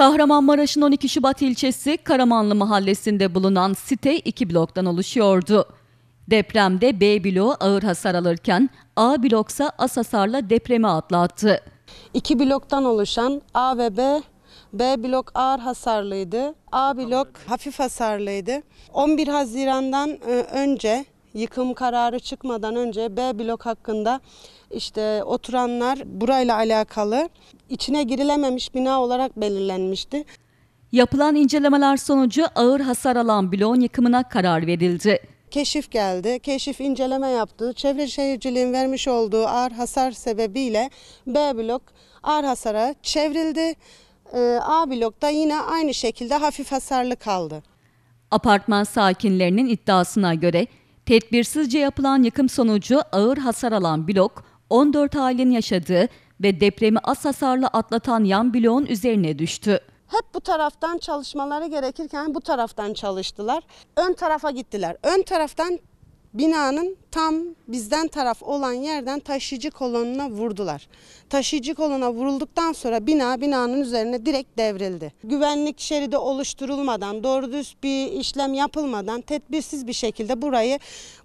Kahramanmaraş'ın 12 Şubat ilçesi Karamanlı mahallesinde bulunan site iki bloktan oluşuyordu. Depremde B bloğu ağır hasar alırken A bloksa as hasarla depremi atlattı. İki bloktan oluşan A ve B B blok ağır hasarlıydı. A blok hafif hasarlıydı. 11 Haziran'dan e, önce yıkım kararı çıkmadan önce B blok hakkında işte oturanlar burayla alakalı içine girilememiş bina olarak belirlenmişti. Yapılan incelemeler sonucu ağır hasar alan bloğun yıkımına karar verildi. Keşif geldi. Keşif inceleme yaptı. Çevre Şehirciliğin vermiş olduğu ağır hasar sebebiyle B blok ağır hasara çevrildi. Ee, A blokta yine aynı şekilde hafif hasarlı kaldı. Apartman sakinlerinin iddiasına göre Tedbirsizce yapılan yıkım sonucu ağır hasar alan blok, 14 ailenin yaşadığı ve depremi az hasarla atlatan yan bloğun üzerine düştü. Hep bu taraftan çalışmaları gerekirken bu taraftan çalıştılar. Ön tarafa gittiler. Ön taraftan binanın tam bizden taraf olan yerden taşıyıcı kolonuna vurdular. Taşıyıcı kolona vurulduktan sonra bina binanın üzerine direkt devrildi. Güvenlik şeridi oluşturulmadan, doğru düz bir işlem yapılmadan tedbirsiz bir şekilde burayı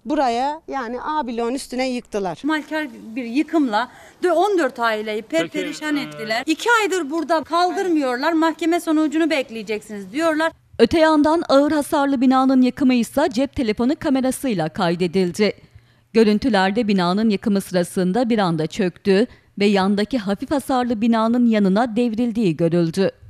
buraya yani A üstüne yıktılar. Malker bir yıkımla 14 aileyi perperişan ettiler. 2 aydır burada kaldırmıyorlar. Mahkeme sonucunu bekleyeceksiniz diyorlar. Öte yandan ağır hasarlı binanın yıkımı ise cep telefonu kamerasıyla kaydedildi. Görüntülerde binanın yıkımı sırasında bir anda çöktü ve yandaki hafif hasarlı binanın yanına devrildiği görüldü.